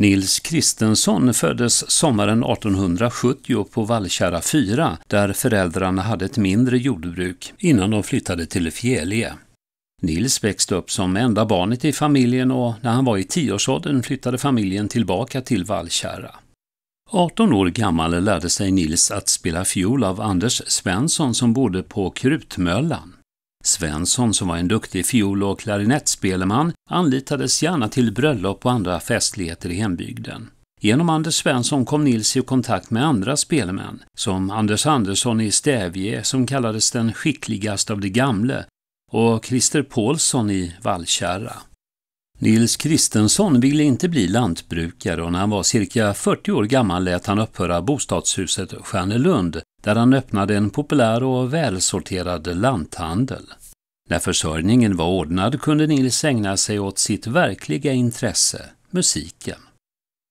Nils Kristensson föddes sommaren 1870 på Vallkärra 4 där föräldrarna hade ett mindre jordbruk innan de flyttade till Fjälie. Nils växte upp som enda barnet i familjen och när han var i tioårsåldern flyttade familjen tillbaka till Vallkärra. 18 år gammal lärde sig Nils att spela fiol av Anders Svensson som bodde på Krutmöllan. Svensson, som var en duktig fiol och klarinettspelman, anlitades gärna till bröllop och andra festligheter i hembygden. Genom Anders Svensson kom Nils i kontakt med andra spelmän, som Anders Andersson i Stävje, som kallades den skickligaste av de gamle, och Christer Paulsson i Vallkärra. Nils Kristensson ville inte bli lantbrukare och när han var cirka 40 år gammal lät han uppföra bostadshuset Stjärnelund där han öppnade en populär och välsorterad lanthandel. När försörjningen var ordnad kunde Nils ägna sig åt sitt verkliga intresse, musiken.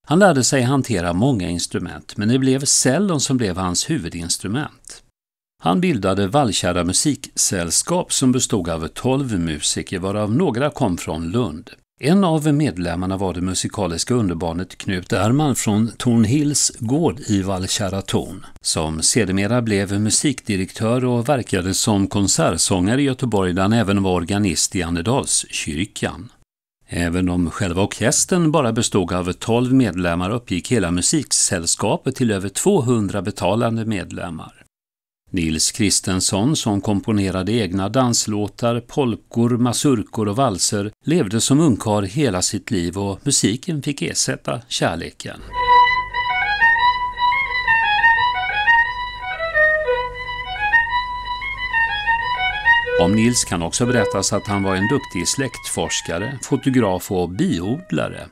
Han lärde sig hantera många instrument, men det blev cellon som blev hans huvudinstrument. Han bildade Vallkärra musiksällskap som bestod av tolv musiker, varav några kom från Lund. En av medlemmarna var det musikaliska underbarnet Knut Erman från Tornhills gård i Vallkärratorn, som sedermera blev musikdirektör och verkade som konsertsångare i Göteborg där han även var organist i Annedalskyrkan. Även om själva orkestern bara bestod av 12 medlemmar uppgick hela musiksällskapet till över 200 betalande medlemmar. Nils Kristensson, som komponerade egna danslåtar, polkor, masurkor och valser, levde som ungkarl hela sitt liv och musiken fick ersätta kärleken. Om Nils kan också berättas att han var en duktig släktforskare, fotograf och biodlare.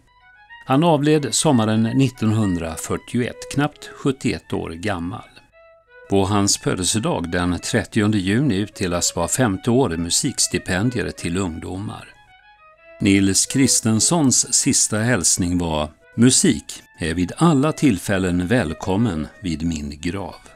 Han avled sommaren 1941, knappt 71 år gammal. På hans födelsedag den 30 juni utdelas var femte år musikstipendier till ungdomar. Nils Kristenssons sista hälsning var “Musik är vid alla tillfällen välkommen vid min grav”.